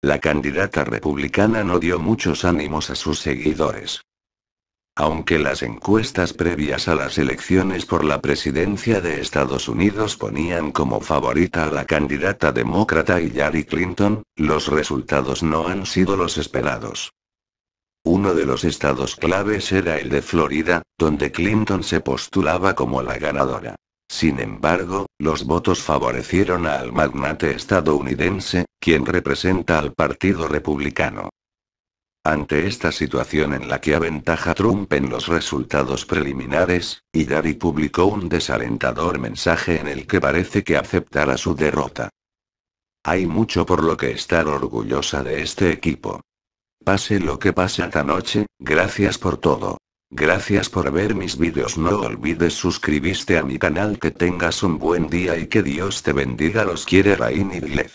La candidata republicana no dio muchos ánimos a sus seguidores. Aunque las encuestas previas a las elecciones por la presidencia de Estados Unidos ponían como favorita a la candidata demócrata Hillary Clinton, los resultados no han sido los esperados. Uno de los estados claves era el de Florida, donde Clinton se postulaba como la ganadora. Sin embargo, los votos favorecieron al magnate estadounidense, quien representa al Partido Republicano. Ante esta situación en la que aventaja Trump en los resultados preliminares, Hillary publicó un desalentador mensaje en el que parece que aceptará su derrota. Hay mucho por lo que estar orgullosa de este equipo. Pase lo que pase esta noche, gracias por todo. Gracias por ver mis vídeos. No olvides suscribirte a mi canal. Que tengas un buen día y que Dios te bendiga. Los quiere Rain y